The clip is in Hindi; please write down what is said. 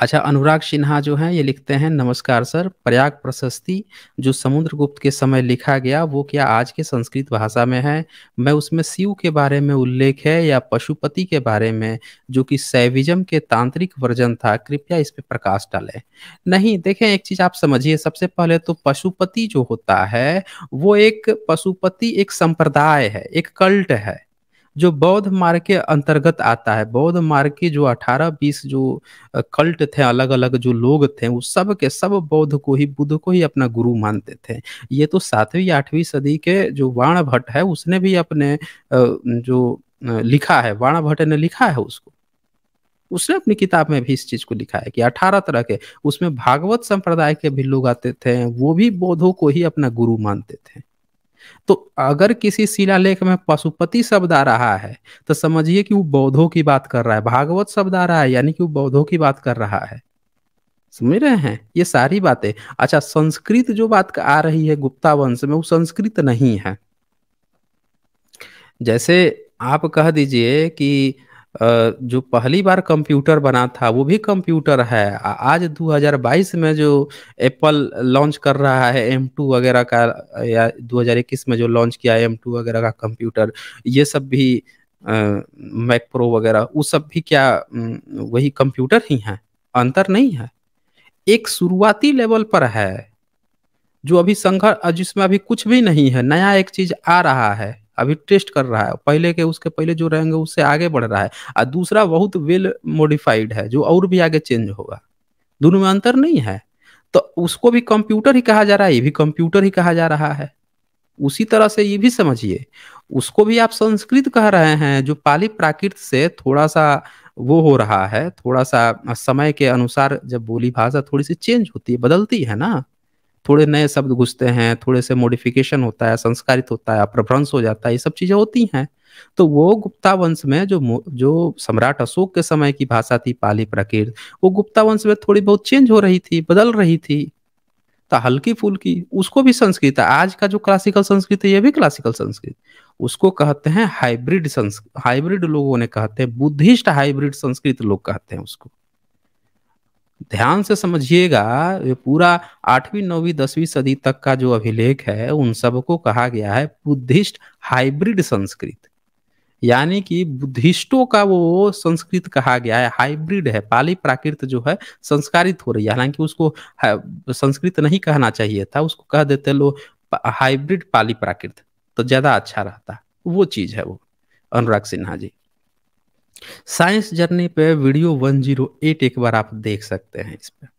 अच्छा अनुराग सिन्हा जो हैं ये लिखते हैं नमस्कार सर प्रयाग प्रशस्ति जो समुद्रगुप्त के समय लिखा गया वो क्या आज के संस्कृत भाषा में है मैं उसमें शिव के बारे में उल्लेख है या पशुपति के बारे में जो कि सैविजम के तांत्रिक वर्जन था कृपया इस पर प्रकाश डाले नहीं देखें एक चीज आप समझिए सबसे पहले तो पशुपति जो होता है वो एक पशुपति एक संप्रदाय है एक कल्ट है जो बौद्ध मार्ग के अंतर्गत आता है बौद्ध मार्ग के जो 18-20 जो कल्ट थे अलग अलग जो लोग थे उस सब के सब बौद्ध को ही बुद्ध को ही अपना गुरु मानते थे ये तो सातवीं आठवीं सदी के जो वाण भट्ट है उसने भी अपने जो लिखा है वाण भट्ट ने लिखा है उसको उसने अपनी किताब में भी इस चीज को लिखा है कि अठारह तरह के उसमें भागवत संप्रदाय के भी लोग आते थे वो भी बौद्धों को ही अपना गुरु मानते थे तो अगर किसी शिलालेख में पशुपति शब्द आ रहा है तो समझिए कि वो बौद्धों की बात कर रहा है भागवत शब्द आ रहा है यानी कि वो बौद्धों की बात कर रहा है समझ रहे हैं ये सारी बातें अच्छा संस्कृत जो बात आ रही है गुप्ता वंश में वो संस्कृत नहीं है जैसे आप कह दीजिए कि जो पहली बार कंप्यूटर बना था वो भी कंप्यूटर है आज 2022 में जो एप्पल लॉन्च कर रहा है एम टू वगैरह का या 2021 में जो लॉन्च किया है एम टू वगैरह का कंप्यूटर ये सब भी मैक प्रो वगैरह वो सब भी क्या वही कंप्यूटर ही हैं अंतर नहीं है एक शुरुआती लेवल पर है जो अभी संघर्ष जिसमें अभी कुछ भी नहीं है नया एक चीज आ रहा है अभी टेस्ट कर रहा है पहले के उसके पहले जो रहेंगे उससे आगे बढ़ रहा है और दूसरा बहुत वेल मोडिफाइड है जो और भी आगे चेंज होगा दोनों में अंतर नहीं है तो उसको भी कंप्यूटर ही कहा जा रहा है ये भी कंप्यूटर ही कहा जा रहा है उसी तरह से ये भी समझिए उसको भी आप संस्कृत कह रहे हैं जो पाली प्राकृत से थोड़ा सा वो हो रहा है थोड़ा सा समय के अनुसार जब बोली भाषा थोड़ी सी चेंज होती है बदलती है ना थोड़े नए शब्द घुसते हैं थोड़े से मॉडिफिकेशन होता है संस्कारित होता है प्रभ्रंश हो जाता है ये सब चीजें होती हैं तो वो गुप्ता वंश में जो जो सम्राट अशोक के समय की भाषा थी पाली प्रकृत वो गुप्ता वंश में थोड़ी बहुत चेंज हो रही थी बदल रही थी तो हल्की फुल्की उसको भी संस्कृत आज का जो क्लासिकल संस्कृत है ये भी क्लासिकल संस्कृत उसको कहते हैं हाइब्रिड संस्कृत हाइब्रिड लोगों ने कहते हैं बुद्धिस्ट हाइब्रिड संस्कृत लोग कहते हैं उसको ध्यान से समझिएगा ये पूरा आठवीं नौवीं दसवीं सदी तक का जो अभिलेख है उन सबको कहा गया है बुद्धिस्ट हाइब्रिड संस्कृत यानी कि बुद्धिस्टों का वो संस्कृत कहा गया है हाइब्रिड है पाली प्राकृत जो है संस्कारित हो रही है हालांकि उसको संस्कृत नहीं कहना चाहिए था उसको कह देते लो हाइब्रिड पाली प्राकृत तो ज्यादा अच्छा रहता वो चीज है वो अनुराग सिन्हा जी साइंस जर्नी पे वीडियो 108 एक बार आप देख सकते हैं इस पर